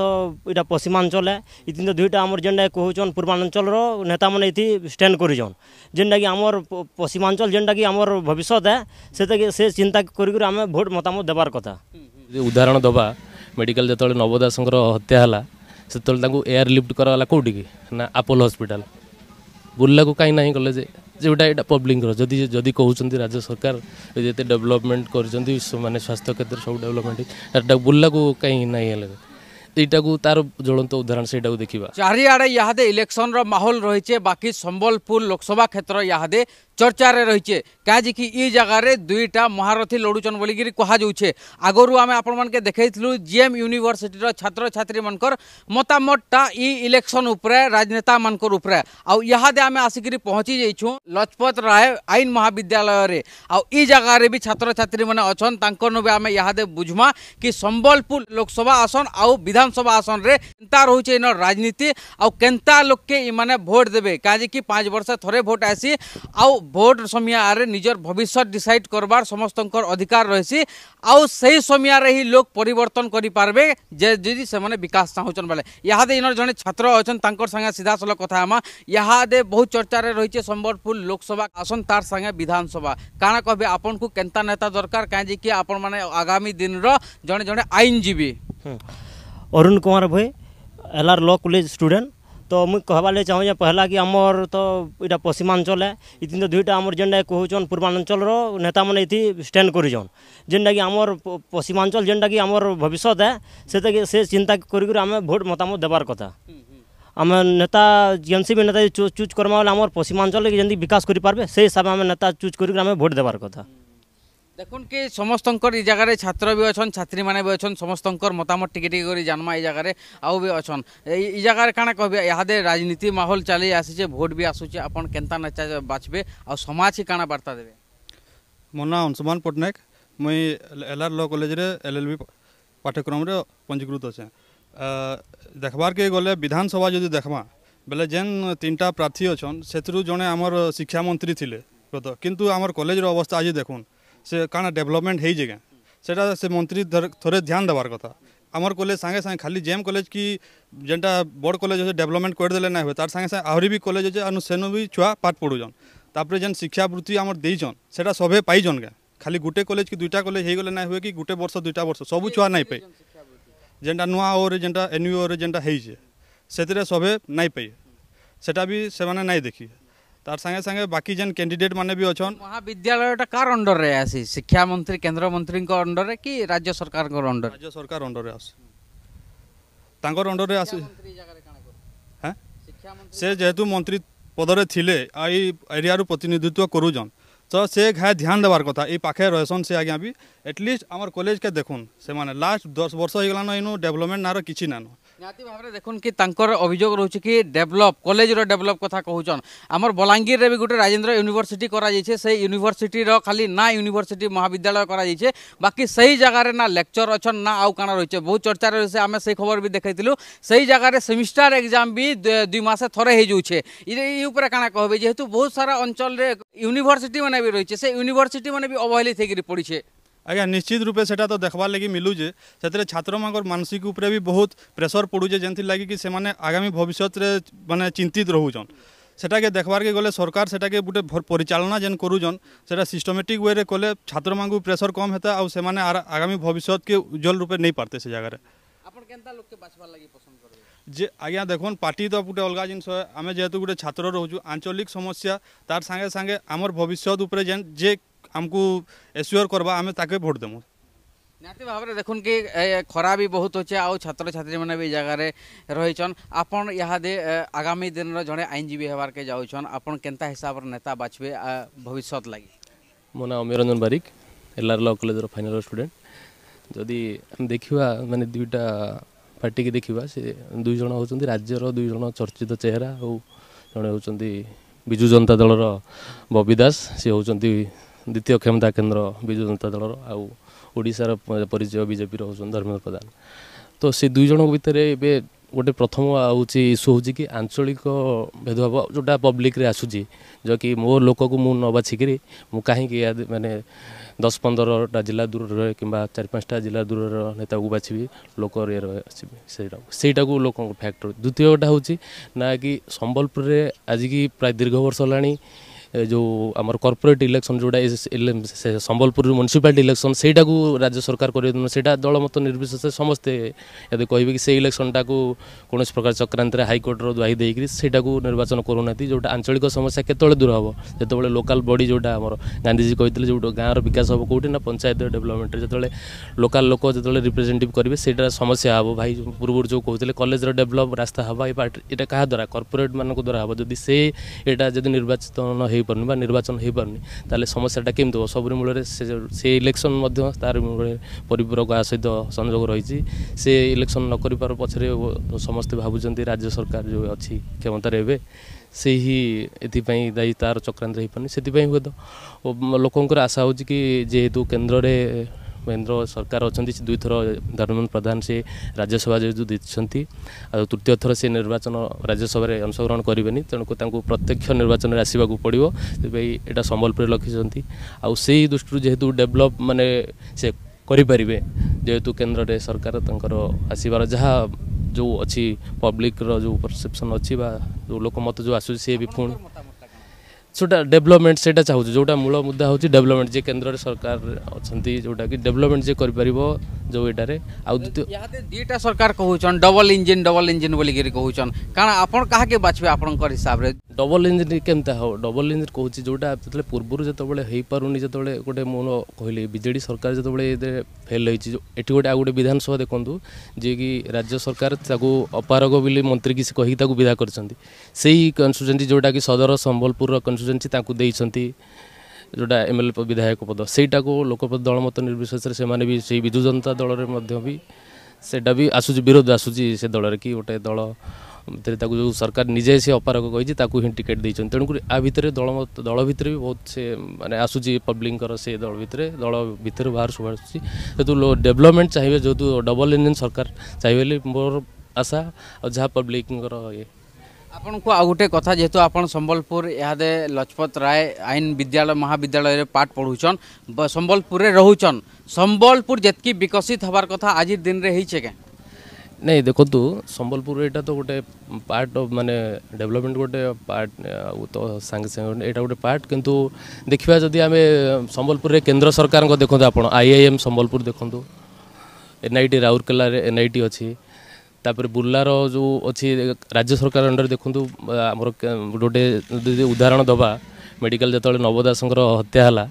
তো এটা পশ্চিমাঞ্চলে ইতিন দুইটা আমার যেটা কুচন পূর্বাঞ্চলর নেতা মানে এটি স্ট্যান্ড করছেন যেটা কি আমার পশ্চিমাঞ্চল যেটা কি আমার ভবিষ্যৎ সেটা সে চিন্তা করি আমি ভোট মতামত দেবার কথা উদাহরণ দেবা মেডিকাল যেত নবদাসঙ্কর হত্যা হল সেতবে তাঁকু এয়ার লিফ্ট করা কোটিকি না আপোলো হসপিটাল ବୁର୍ଲାକୁ କାହିଁ ନାହିଁ କଲେ ଯେ ଯେଉଁଟା ଏଇଟା ପବ୍ଲିକର ଯଦି ଯଦି କହୁଛନ୍ତି ରାଜ୍ୟ ସରକାର ଯେତେ ଡେଭଲପମେଣ୍ଟ କରିଛନ୍ତି ମାନେ ସ୍ୱାସ୍ଥ୍ୟ କ୍ଷେତ୍ରରେ ସବୁ ଡେଭଲପମେଣ୍ଟ ଏଇଟା ବୁର୍ଲାକୁ କାହିଁ ନାହିଁ ହେଲେ यहाँ उदाहरण से देखा चारिड़े यहादे इलेक्शन रहोल रही है बाकी संबलपुर लोकसभा क्षेत्र यहादे चर्चा रही है क्या कि ये जगार दुईटा महारथी लड़ुचन बोलिकी कहुचे आगर आम आपण के देखू यूनिभर्सीटी छात्र छात्री मान मतामतटा इलेक्शन राजनेता मान आहादे आम आसिक पहुँची जाइ लजपत राय आईन महाविद्यालय जगार भी छात्र छात्री मैंने अच्छा तक भी आम यहादे बुझमा कि सम्बलपुर लोकसभा आसन आउ विधानसभा आसन रे केन्ता रोचे इन राजनीति आउ केन्ता लोक के इमाने भोट देवे कहे कि पाँच वर्ष थरे भोट आसी आउ भोट समय निजर भविष्य डिसाइड करवार समस्त अधिकार रही आउ से समय ही लोक परिवर्तन करें जदि से विकास चाहून बेले इहादे इन जन छात्र अच्छा सागे सीधा सलख कथा हम इहादे बहुत चर्चार रही है सम्बलपुर लोकसभा आसन तार सागे विधानसभा काण कह आपण को केन्ता नेता दरकार कहीं कि आपण मैंने आगामी दिन रे जड़े जड़े आईनजीवी हम्म। Arun Kumar Bhoi L R law college student ତ ମୁଇଁ କହେବାର୍ ଲାଗି ଚାହୁଁଛେ ପହେଲା କି ଆମର୍ ତ ଇଟା ପଶ୍ଚିମାଞ୍ଚଳ ଏ ଇତିନ୍ ତ ଦୁଇଟା ଆମର୍ ଯେନ୍ଟା କହୁଛନ୍ ପୂର୍ବାଞ୍ଚଳର ନେତାମାନେ ଇଥି ଷ୍ଟାଣ୍ଡ କରିଛନ୍ ଯେନ୍ଟାକି ଆମର୍ ପଶ୍ଚିମାଞ୍ଚଳ ଯେନ୍ଟାକି ଆମର୍ ଭବିଷ୍ୟତ ଏ ସେଟାକି ସେ ଚିନ୍ତା କରିକରି ଆମେ ଭୋଟ୍ ମତାମତ ଦେବାର୍ କଥା ଆମେ ନେତା ଯେନ୍ସି ବି ନେତା ଚୁଜ୍ କର୍ମା ବେଲେ ଆମର୍ ପଶ୍ଚିମାଞ୍ଚଳକେ ଯେନ୍ତି ବିକାଶ କରିପାର୍ବେ ସେ ହିସାବେ ଆମେ ନେତା ଚୁଜ୍ କରିକରି ଆମେ ଭୋଟ୍ ଦେବାର୍ କଥା দেখুন কি সমস্তଙ୍କର ଏ ଜାଗାରେ ଛାତ୍ର ବି ଅଛନ୍ ଛାତ୍ରୀମାନେ ବି ଅଛନ୍ ସମସ୍ତଙ୍କର ମତାମତ ଟିକେ ଟିକେ କରି ଜାନ୍ମା ଏ ଜାଗାରେ ଆଉ ବି ଅଛନ୍ ଏଇ ଜାଗାରେ କାଣା କହିବେ ଇହାଦେ ରାଜନୀତି ମାହୋଲ ଚାଲି ଆସିଛେ ଭୋଟ ବି ଆସୁଛେ ଆପଣ କେନ୍ତା ନେତା ବାଛବେ ଆଉ ସମାଜକେ କାଣା ବାର୍ତ୍ତା ଦେବେ ମୋ ନାଁ ଅଂଶୁମାନ ପଟ୍ଟନାୟକ ମୁଇଁ ଏଲ୍ ଆର୍ ଲ କଲେଜରେ ଏଲ୍ ଏଲ୍ ବି ପାଠ୍ୟକ୍ରମରେ ପଞ୍ଜୀକୃତ ଅଛେ ଦେଖବାର୍କେ ଗଲେ ବିଧାନସଭା ଯଦି ଦେଖମା ବେଲେ ଯେନ୍ ତିନିଟା ପ୍ରାର୍ଥୀ ଅଛନ୍ ସେଥିରୁ ଜଣେ ଆମର ଶିକ୍ଷାମନ୍ତ୍ରୀ ଥିଲେ ଗତ କିନ୍ତୁ ଆମର କଲେଜର ଅବସ୍ଥା ଆଜି ଦେଖୁନ୍ ସେ କାଣା ଡେଭଲପମେଣ୍ଟ ହେଇଛି କାଁ ସେଇଟା ସେ ମନ୍ତ୍ରୀ ଥରେ ଧ୍ୟାନ ଦେବାର କଥା আমার কলেজ সাথে সাথে খালি জেএম কলেজ কি যেটা বড় কলেজ আছে ডেভেলপমেন্ট করেদেলে না হুয়ে তার সাথে সাথে আহরি বি কলেজ আছে আর সেনু বি ছুয়া পাঠ পড়ুছন তাপরে যেন শিক্ষাবৃত্তি আমার দিয়েছন সেটা সবে পাইছন কে খালি গোটে কলেজ কি দুইটা কলেজ হয়ে গেলে না হুয়ে কি গোটে বর্ষ দুইটা বর্ষ সবু ছুয়া নাই পাই যেটা নূয়া ওরে যেটা এনইওরে যেটা হয়েছে সেতরে সবে নাই পাই সেটা বি সেমানে নাই দেখি তার সঙ্গে সঙ্গে বাকি যেন ক্যান্ডিডেট মানে বি অছন মহাবিদ্যালয়টা কার অন্ডরে আসি শিক্ষামন্ত্রী কেন্দ্রমন্ত্রীঙ্ক অন্ডরে কি রাজ্য সরকার অন্ডরে রাজ্য সরকার অন্ডরে আসি তাঙ্কর অন্ডরে আসি হ্যাঁ সে যেহেতু মন্ত্রী পদরে থিলে এই এরিয়ার প্রতিনিধিত্ব করুজন তো সে ঘায় ধ্যান দেবার কথা এই পাখে রয়েছেন সে আজ্ঞা বি এটলিস্ট আমার কলেজকে দেখুন সে লাস্ট দশ বর্ষ হয়ে গেলান এনু ডেভেলপমেন্ট না কিছু নানো ନିହାତି ଭାବରେ ଦେଖୁନ୍ କି ତାଙ୍କର ଅଭିଯୋଗ ରହୁଛି କି ଡେଭଲପ୍ କଲେଜର ଡେଭଲପ୍ କଥା କହୁଛନ୍ ଆମର ବଲାଙ୍ଗୀରରେ ବି ଗୋଟେ ରାଜେନ୍ଦ୍ର ୟୁନିଭର୍ସିଟି କରାଯାଇଛି ସେଇ ୟୁନିଭର୍ସିଟିର ଖାଲି ନା ୟୁନିଭର୍ସିଟି ମହାବିଦ୍ୟାଳୟ କରାଯାଇଛି ବାକି ସେଇ ଜାଗାରେ ନା ଲେକ୍ଚର ଅଛନ୍ ନା ଆଉ କାଣା ରହିଛେ ବହୁତ ଚର୍ଚ୍ଚାରେ ରହିଛେ ଆମେ ସେଇ ଖବର ବି ଦେଖାଇଥିଲୁ ସେଇ ଜାଗାରେ ସେମିଷ୍ଟାର ଏକ୍ଜାମ୍ ବି ଦୁଇ ମାସ ଥରେ ହେଇଯାଉଛେ ଇ ଉପରେ କାଣା କହିବେ ଯେହେତୁ ବହୁତ ସାରା ଅଞ୍ଚଳରେ ୟୁନିଭର୍ସିଟି ମାନେ ବି ରହିଛେ ସେ ୟୁନିଭର୍ସିଟି ମାନେ ବି ଅବହେଲିତ ହେଇକିରି ପଡ଼ିଛେ ଆଜ୍ଞା ନିଶ୍ଚିତ ରୂପେ ସେଟା ତ ଦେଖ୍ବାର୍ ଲାଗି ମିଲୁଛେ ସେଥିରେ ଛାତ୍ରମାନଙ୍କର ମାନସିକ ଉପରେ ବି ବହୁତ ପ୍ରେସର ପଡ଼ୁଛେ ଯେନ୍ଥିର୍ ଲାଗି କି ସେମାନେ ଆଗାମୀ ଭବିଷ୍ୟତରେ ମାନେ ଚିନ୍ତିତ ରହୁଛନ୍ ସେଟାକେ ଦେଖ୍ବାର୍କେ ଗଲେ ସରକାର ସେଟାକେ ଗୋଟେ ପରିଚାଳନା ଯେନ୍ କରୁଛନ୍ ସେଟା ସିଷ୍ଟମେଟିକ୍ ୱେରେ କଲେ ଛାତ୍ରମାନଙ୍କୁ ପ୍ରେସର କମ୍ ହେତା ଆଉ ସେମାନେ ଆଗାମୀ ଭବିଷ୍ୟତକେ ଉଜ୍ଜଳ ରୂପେ ନେଇପାରତେ ସେ ଜାଗାରେ ଆପଣ କେନ୍ତା ଲୋକକେ ବାଛବାର୍ ଲାଗି ପସନ୍ଦ କରିବେ ଯେ ଆଜ୍ଞା ଦେଖୁନ୍ ପାର୍ଟି ତ ଗୋଟେ ଅଲଗା ଜିନିଷ ଆମେ ଯେହେତୁ ଗୋଟେ ଛାତ୍ର ରହୁଛୁ ଆଞ୍ଚଳିକ ସମସ୍ୟା ତାର ସାଙ୍ଗେ ସାଙ୍ଗେ ଆମର ଭବିଷ୍ୟତ ଉପରେ ଯେନ୍ ଯେ ଆମକୁ ଏସ୍ୟୋର କରବା ଆମେ ତାକେ ଭୋଟ୍ ଦେମୁ ନିହାତି ଭାବରେ ଦେଖୁନ୍ କି ଖରା ବି ବହୁତ ଅଛେ ଆଉ ଛାତ୍ରଛାତ୍ରୀମାନେ ବି ଜାଗାରେ ରହିଛନ୍ ଆପଣ ଇହାଦେ ଆଗାମୀ ଦିନର ଜଣେ ଆଇନଜୀବୀ ହେବାର୍କେ ଯାଉଛନ୍ ଆପଣ କେନ୍ତା ହିସାବରେ ନେତା ବାଛବେ ଭବିଷ୍ୟତ ଲାଗି ମୋ ନାଁ ଅମିରଞ୍ଜନ ବାରିକ ଏଲ୍ଆର୍ ଲ କଲେଜର ଫାଇନାଲ୍ ଷ୍ଟୁଡେଣ୍ଟ ଯଦି ଆମେ ଦେଖିବା ମାନେ ଦୁଇଟା ପାର୍ଟିକି ଦେଖିବା ସେ ଦୁଇ ଜଣ ହେଉଛନ୍ତି ରାଜ୍ୟର ଦୁଇ ଜଣ ଚର୍ଚ୍ଚିତ ଚେହେରା ଆଉ ଜଣେ ହେଉଛନ୍ତି ବିଜୁ ଜନତା ଦଳର ବବି ଦାସ ସେ ହେଉଛନ୍ତି ଦ୍ୱିତୀୟ କ୍ଷମତା କେନ୍ଦ୍ର ବିଜୁ ଜନତା ଦଳର ଆଉ ଓଡ଼ିଶାର ପରିଚୟ ବିଜେପିର ହେଉଛନ୍ତି ଧର୍ମେନ୍ଦ୍ର ପ୍ରଧାନ ତ ସେ ଦୁଇ ଜଣଙ୍କ ଭିତରେ ଏବେ ଗୋଟେ ପ୍ରଥମ ହେଉଛି ଇସ୍ୟୁ ହେଉଛି କି ଆଞ୍ଚଳିକ ଭେଦଭାବ ଯେଉଁଟା ପବ୍ଲିକରେ ଆସୁଛି ଯାହାକି ମୋ ଲୋକକୁ ମୁଁ ନ ବାଛିକିରି ମୁଁ କାହିଁକି ମାନେ ଦଶ ପନ୍ଦରଟା ଜିଲ୍ଲା ଦୂରରେ କିମ୍ବା ଚାରି ପାଞ୍ଚଟା ଜିଲ୍ଲା ଦୂରର ନେତାକୁ ବାଛିବି ଲୋକର ଇଏ ବାଛିବି ସେଇଟାକୁ ସେଇଟାକୁ ଲୋକଙ୍କ ଫ୍ୟାକ୍ଟର ଦ୍ୱିତୀୟଟା ହେଉଛି ନା କି ସମ୍ବଲପୁରରେ ଆଜିକି ପ୍ରାୟ ଦୀର୍ଘ ବର୍ଷ ହେଲାଣି ଯେଉଁ ଆମର କର୍ପୋରେଟ୍ ଇଲେକ୍ସନ୍ ଯେଉଁଟା ସମ୍ବଲପୁରରୁ ମ୍ୟୁନିସିପାଲିଟି ଇଲେକ୍ସନ୍ ସେଇଟାକୁ ରାଜ୍ୟ ସରକାର କରିବେ ସେଇଟା ଦଳମତ ନିର୍ବିଶେଷରେ ସମସ୍ତେ ଯଦି କହିବେ କି ସେ ଇଲେକ୍ସନ୍ଟାକୁ କୌଣସି ପ୍ରକାର ଚକ୍ରାନ୍ତରେ ହାଇକୋର୍ଟର ଦ୍ୱାହି ଦେଇକରି ସେଇଟାକୁ ନିର୍ବାଚନ କରୁନାହାନ୍ତି ଯେଉଁଟା ଆଞ୍ଚଳିକ ସମସ୍ୟା କେତେବେଳେ ଦୂର ହେବ ଯେତେବେଳେ ଲୋକାଲ୍ ବଡ଼ି ଯେଉଁଟା ଆମର ଗାନ୍ଧିଜୀ କହିଥିଲେ ଯେଉଁଟା ଗାଁର ବିକାଶ ହେବ କେଉଁଠି ନା ପଞ୍ଚାୟତ ଡେଭଲପମେଣ୍ଟରେ ଯେତେବେଳେ ଲୋକାଲ୍ ଲୋକ ଯେତେବେଳେ ରିପ୍ରେଜେଣ୍ଟିଭ୍ କରିବେ ସେଇଟା ସମସ୍ୟା ହେବ ଭାଇ ପୂର୍ବରୁ ଯେଉଁ କହୁଥିଲେ କଲେଜର ଡେଭଲପ୍ ରାସ୍ତା ହେବ ଏ ପାର୍ଟି ଏଇଟା କାହା ଦ୍ୱାରା କର୍ପୋରେଟ୍ମାନଙ୍କ ଦ୍ୱାରା ହେବ ଯଦି ସେ ଏଇଟା ଯଦି ନିର୍ବାଚିତ ନ पर्ने बा निर्वाचन हुने त समस्याटा के हो सबै मूल्य इलेक्सन परिपुर गासहित संयोग रहिले इलेक्सन नकर पछाडि समस्तै भाषा राज्य सरकार जो अझ क्षमत सही एपी दायी तार चक्रान्तप लोक आशा हौ कि जे केन्द्रले କେନ୍ଦ୍ର ସରକାର ଅଛନ୍ତି ସେ ଦୁଇଥର ଧର୍ମେନ୍ଦ୍ର ପ୍ରଧାନ ସେ ରାଜ୍ୟସଭା ଯେହେତୁ ଦେଇଛନ୍ତି ଆଉ ତୃତୀୟ ଥର ସେ ନିର୍ବାଚନ ରାଜ୍ୟସଭାରେ ଅଂଶଗ୍ରହଣ କରିବେନି ତେଣୁକୁ ତାଙ୍କୁ ପ୍ରତ୍ୟକ୍ଷ ନିର୍ବାଚନରେ ଆସିବାକୁ ପଡ଼ିବ ସେଥିପାଇଁ ଏଇଟା ସମ୍ବଲପୁରରେ ଲଖିଛନ୍ତି ଆଉ ସେଇ ଦୃଷ୍ଟିରୁ ଯେହେତୁ ଡେଭଲପ୍ ମାନେ ସେ କରିପାରିବେ ଯେହେତୁ କେନ୍ଦ୍ରରେ ସରକାର ତାଙ୍କର ଆସିବାର ଯାହା ଯେଉଁ ଅଛି ପବ୍ଲିକର ଯେଉଁ ପରସେପ୍ସନ୍ ଅଛି ବା ଯେଉଁ ଲୋକମତ ଯେଉଁ ଆସୁଛି ସିଏ ବି ପୁଣି ସେଇଟା ଡେଭଲପମେଣ୍ଟ ସେଇଟା ଚାହୁଁଛୁ ଯେଉଁଟା ମୂଳ ମୁଦ୍ଦା ହେଉଛି ଡେଭେଲପମେଣ୍ଟ ଯିଏ କେନ୍ଦ୍ରରେ ସରକାର ଅଛନ୍ତି ଯେଉଁଟାକି ଡେଭଲପମେଣ୍ଟ ଯିଏ କରିପାରିବ ଯେଉଁ ଏଇଟାରେ ଆଉ ଦ୍ୱିତୀୟ ଦୁଇଟା ସରକାର କହୁଛନ୍ ଡବଲ ଇଞ୍ଜିନ୍ ଡବଲ ଇଞ୍ଜିନ୍ ବୋଲିକିରି କହୁଛନ୍ କାରଣ ଆପଣ କାହାକେ ବାଛିବେ ଆପଣଙ୍କର ହିସାବରେ ଡବଲ ଇଞ୍ଜିନ୍ କେମିତି ହେବ ଡବଲ ଇଞ୍ଜିନ୍ କହୁଛି ଯେଉଁଟା ଯେତେବେଳେ ପୂର୍ବରୁ ଯେତେବେଳେ ହେଇପାରୁନି ଯେତେବେଳେ ଗୋଟେ ମୁଁ କହିଲି ବିଜେଡ଼ି ସରକାର ଯେତେବେଳେ ଏଥିରେ ଫେଲ୍ ହେଇଛି ଏଠି ଗୋଟେ ଆଉ ଗୋଟେ ବିଧାନସଭା ଦେଖନ୍ତୁ ଯିଏକି ରାଜ୍ୟ ସରକାର ତାକୁ ଅପାରଗ ବୋଲି ମନ୍ତ୍ରୀ ସେ କହିକି ତାକୁ ବିଦା କରିଛନ୍ତି ସେଇ କନଷ୍ଟିଚୁଏନ୍ସି ଯେଉଁଟାକି ସଦର ସମ୍ବଲପୁରର କନଷ୍ଟିଚୁଏନ୍ସି ଆସୁଛନ୍ତି ତାଙ୍କୁ ଦେଇଛନ୍ତି ଯେଉଁଟା ଏମ୍ ଏଲ୍ ଏ ବିଧାୟକ ପଦ ସେଇଟାକୁ ଲୋକପ୍ରତି ଦଳ ମତ ନିର୍ବିଶେଷରେ ସେମାନେ ବି ସେଇ ବିଜୁ ଜନତା ଦଳରେ ମଧ୍ୟ ବି ସେଇଟା ବି ଆସୁଛି ବିରୋଧ ଆସୁଛି ସେ ଦଳରେ କି ଗୋଟେ ଦଳ ଭିତରେ ତାକୁ ଯେଉଁ ସରକାର ନିଜେ ସେ ଅପାରଗ କହିଛି ତାକୁ ହିଁ ଟିକେଟ୍ ଦେଇଛନ୍ତି ତେଣୁକରି ଆ ଭିତରେ ଦଳ ଦଳ ଭିତରେ ବି ବହୁତ ସେ ମାନେ ଆସୁଛି ପବ୍ଲିକଙ୍କର ସେ ଦଳ ଭିତରେ ଦଳ ଭିତରୁ ବାହାରୁ ସବୁ ଆସୁଛି ଯେହେତୁ ଡେଭଲପମେଣ୍ଟ ଚାହିଁବେ ଯେହେତୁ ଡବଲ୍ ଇଞ୍ଜିନ୍ ସରକାର ଚାହିଁବେ ବୋଲି ମୋର ଆଶା ଆଉ ଯାହା ପବ୍ଲିକଙ୍କର ଇଏ ଆପଣଙ୍କୁ ଆଉ ଗୋଟେ କଥା ଯେହେତୁ ଆପଣ ସମ୍ବଲପୁର ଇହାଦେ ଲଜପତ ରାୟ ଆଇନ ବିଦ୍ୟାଳୟ ମହାବିଦ୍ୟାଳୟରେ ପାଠ ପଢ଼ୁଛନ୍ ସମ୍ବଲପୁରରେ ରହୁଛନ୍ ସମ୍ବଲପୁର ଯେତିକି ବିକଶିତ ହେବାର କଥା ଆଜି ଦିନରେ ହେଇଛେ କେଁ ନାଇଁ ଦେଖନ୍ତୁ ସମ୍ବଲପୁର ଏଇଟା ତ ଗୋଟେ ପାର୍ଟ ଅଫ୍ ମାନେ ଡେଭଲପମେଣ୍ଟ ଗୋଟେ ପାର୍ଟ ତ ସାଙ୍ଗେ ସାଙ୍ଗେ ଏଇଟା ଗୋଟେ ପାର୍ଟ କିନ୍ତୁ ଦେଖିବା ଯଦି ଆମେ ସମ୍ବଲପୁରରେ କେନ୍ଦ୍ର ସରକାରଙ୍କ ଦେଖନ୍ତୁ ଆପଣ ଆଇ ଆଇ ଏମ୍ ସମ୍ବଲପୁର ଦେଖନ୍ତୁ ଏନ୍ଆଇଟି ରାଉରକେଲାରେ ଏନ୍ଆଇଟି ଅଛି ତାପରେ ବୁର୍ଲାର ଯେଉଁ ଅଛି ରାଜ୍ୟ ସରକାର ଅଣ୍ଡରରେ ଦେଖନ୍ତୁ ଆମର ଗୋଟେ ଯଦି ଉଦାହରଣ ଦେବା ମେଡ଼ିକାଲ ଯେତେବେଳେ ନବ ଦାସଙ୍କର ହତ୍ୟା ହେଲା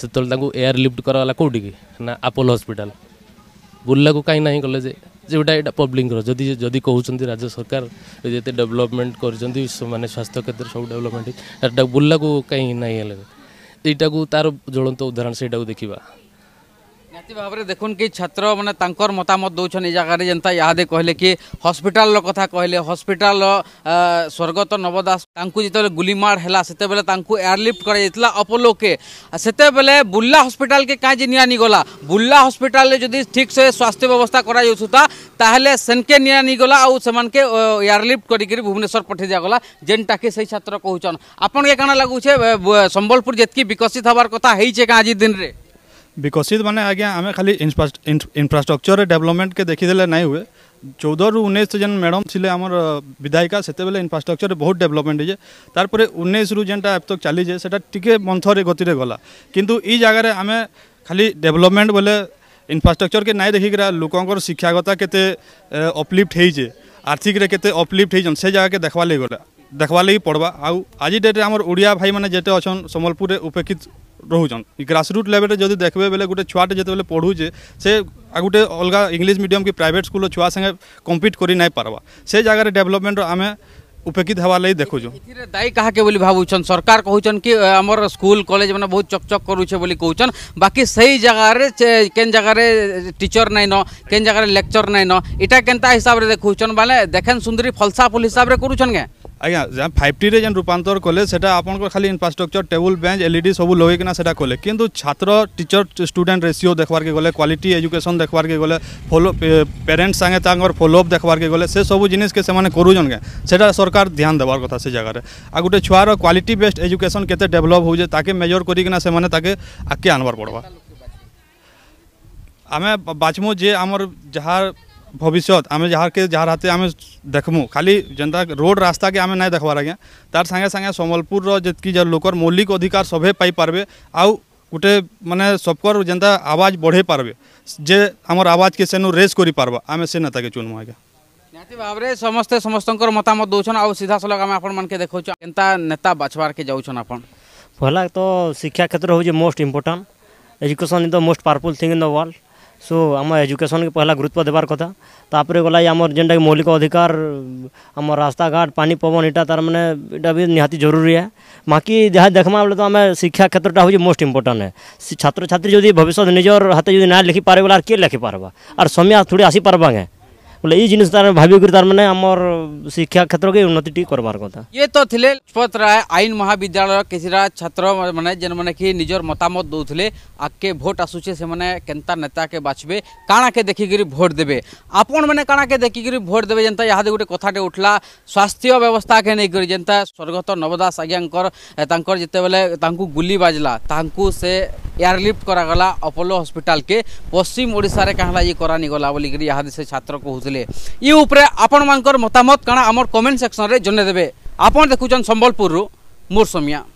ସେତେବେଳେ ତାଙ୍କୁ ଏୟାର ଲିଫ୍ଟ କରାଗଲା କେଉଁଠିକି ନା ଆପୋଲୋ ହସ୍ପିଟାଲ ବୁର୍ଲାକୁ କାହିଁ ନାହିଁ କଲେ ଯେ ଯେଉଁଟା ଏଇଟା ପବ୍ଲିକର ଯଦି ଯଦି କହୁଛନ୍ତି ରାଜ୍ୟ ସରକାର ଯଦି ଏତେ ଡେଭଲପମେଣ୍ଟ କରିଛନ୍ତି ମାନେ ସ୍ୱାସ୍ଥ୍ୟ କ୍ଷେତ୍ରରେ ସବୁ ଡେଭଲପମେଣ୍ଟ ସେଟା ବୁର୍ଲାକୁ କାହିଁ ନାହିଁ ହେଲେ ଏଇଟାକୁ ତା'ର ଜ୍ୱଳନ୍ତ ଉଦାହରଣ ସେଇଟାକୁ ଦେଖିବା ନିହାତି ଭାବରେ ଦେଖୁନ୍ କି ଛାତ୍ରମାନେ ତାଙ୍କର ମତାମତ ଦେଉଛନ୍ ଏ ଜାଗାରେ ଯେନ୍ତା ଇହାଦେ କହିଲେ କି ହସ୍ପିଟାଲର କଥା କହିଲେ ହସ୍ପିଟାଲ ସ୍ୱର୍ଗତ ନବ ଦାସ ତାଙ୍କୁ ଯେତେବେଳେ ଗୁଲିମାଡ଼ ହେଲା ସେତେବେଳେ ତାଙ୍କୁ ଏୟାରଲିଫ୍ଟ କରାଯାଇଥିଲା ଅପୋଲୋକେ ସେତେବେଳେ ବୁର୍ଲା ହସ୍ପିଟାଲକେ କାହିଁକି ନିଆ ନିଗଲା ବୁର୍ଲା ହସ୍ପିଟାଲରେ ଯଦି ଠିକ୍ସେ ସ୍ୱାସ୍ଥ୍ୟ ବ୍ୟବସ୍ଥା କରାଯାଉଥିଲା ତାହେଲେ ସେନ୍କେ ନିଆ ନିଗଲା ଆଉ ସେମାନକେ ଏୟାରଲିଫ୍ଟ କରିକିରି ଭୁବନେଶ୍ୱର ପଠାଇ ଦିଆଗଲା ଯେନ୍ଟାକି ସେଇ ଛାତ୍ର କହୁଛନ୍ ଆପଣକେ କାଣା ଲାଗୁଛେ ସମ୍ବଲପୁର ଯେତ୍କି ବିକଶିତ ହେବାର କଥା ହେଇଛେ କାଁ ଆଜି ଦିନରେ ବିକଶିତ ମାନେ ଆଜ୍ଞା ଆମେ ଖାଲି ଇନଫ୍ରାଷ୍ଟ୍ରକ୍ଚର ଡେଭଲପମେଣ୍ଟ କେ ଦେଖିଦେଲେ ନାଇଁ ହୁଏ ଚଉଦରୁ ଉଣେଇଶ ଯେନ୍ ମ୍ୟାଡ଼ମ୍ ଥିଲେ ଆମର ବିଧାୟିକା ସେତେବେଳେ ଇନଫ୍ରାଷ୍ଟ୍ରକ୍ଚରରେ ବହୁତ ଡେଭଲପମେଣ୍ଟ ହେଇଛେ ତାପରେ ଉଣେଇଶରୁ ଯେନ୍ଟା ଏବ ତକ ଚାଲିଛେ ସେଟା ଟିକେ ମନ୍ଥରେ ଗତିରେ ଗଲା କିନ୍ତୁ ଇ ଜାଗାରେ ଆମେ ଖାଲି ଡେଭଲପମେଣ୍ଟ ବୋଲେ ଇନଫ୍ରାଷ୍ଟ୍ରକ୍ଚର କେ ନାଇଁ ଦେଖିକିରା ଲୋକଙ୍କର ଶିକ୍ଷାଗତ କେତେ ଅପଲିଫ୍ଟ ହେଇଛେ ଆର୍ଥିକରେ କେତେ ଅପଲିଫ୍ଟ ହେଇଛନ୍ ସେ ଜାଗାକେ ଦେଖ୍ବାର୍ ଲାଗି ଗଲା देखवा लगी पड़वा आज डेट आम ओडिया भाई मैंने जिते अच्छे सम्बलपुर उपेक्षित रोचन ग्रासरूट लेवल जब देखे बेले गोटे छुआटे जिते बेले से आ गए अलग इंग्लीश मीडियम कि प्राइट स्कूल छुआ सागे कंपिट कर नहीं पार्बा से जगह डेभलपमेंट आम उपेक्षित हवा लगी देखु दायी क्या के बोली भावुन सरकार कहन कि आम स्कूल कलेज मैंने बहुत चक करुचे कौन बाकी से ही जगार के टीचर नाइन के केन जगार लेक्चर नाइन न इटा के हिसाब से देखुन बोले देखें सुंदरी फलसा फुल हिसाब से करुचन क्या আজ্ঞা যা ফাইভ টি যে রূপান্তর কলে সেটা আপনার খালি ইনফ্রাস্ট্রকচর টেবুল বেঞ্চ এলইডি সবু লগাইকিনা সেটা কলে কিন্তু ছাত্র টিচর স্টুডেন্ট রেসিও দেখবারকে গেলে কোয়ালিটি এজুকেশন দেখবারকে গেলে ফলো প্যারেন্টস সাথে তাঁর ফলোঅপ দেখবারকে গেলে সে সবু জিনিসকে সে করুছন কে সেটা সরকার ধ্যান দেবার কথা সে জায়গার আর গোটে ছুয়ার কোয়ালিটি বেসড এজুকেশন কেতে ডেভেলপ হচ্ছে তাকে মেজর করিকিনা সে তাকে আগে আনবার পড়বা আমি বাঁচমু যে আমার যার भविष्य आम जहाँ के जहाँ हाथ आम देखमु खाली जनता रोड रास्ता के आम ना देखवार आज्ञा तार सागे सागे समबलपुर जितक लोकर मौलिक अधिकार सभी पाईपारे आउ गोटे मानने सबकर जनता आवाज बढ़े पार्बे जे आम आवाज के सेनु रेज कर पार्ब आम से नेता के चुनमु आज्ञा भाव में समस्ते समस्त मतामत दौन आ सीधा सल आपके देखा नेता बाछवार के जाऊन आपला तो शिक्षा क्षेत्र हूँ most important education is the most powerful thing in the world so um education के पहला गुरुत्व देवार कथा तापर गला आम जेनटा कि मौलिक अधिकार आम रास्ताघाट पानी पवन इटा तार मैंने इटा भी निहाती जरूरी है बाकी जहाँ देखमा बोले तो आम शिक्षा क्षेत्र हूँ मोस्ट इम्पोर्टाट है छात्र छात्री जदि भविष्य निजर हाथ जो ना लिखि पारे बोले किए लिखि पार्बा आर समय थोड़ी आसी पार्बांगे बोले ये जिन भाविक शिक्षा क्षेत्र के उन्नति करवार कथा ये तो थे लक्षपत राय आईन महाविद्यालय किसी छात्र मैंने जेन मैंने कि निजर मतामत दूसरे आगे भोट आसुचे से मैंने केन्ता नेता के बाछबे काणा के देखिकी भोट देवे आपण मैंने काणा के देखिकी भोट देवे जेनता यहाँ गोटे कथे उठला स्वास्थ्य व्यवस्था के नहीं करता स्वर्गत नवदास आज्ञा जिते बार गुली बाजला से एयरलिफ्ट करपोलो हस्पिटाल के पश्चिम ओडारे कहला ये करानी गला बोलिकी यहाँ से छात्र कहते करते इ आपण मतामत कणा आम कमेंट सेक्शन में जनईदे आपण देखुन संबलपुर मोर सोमिया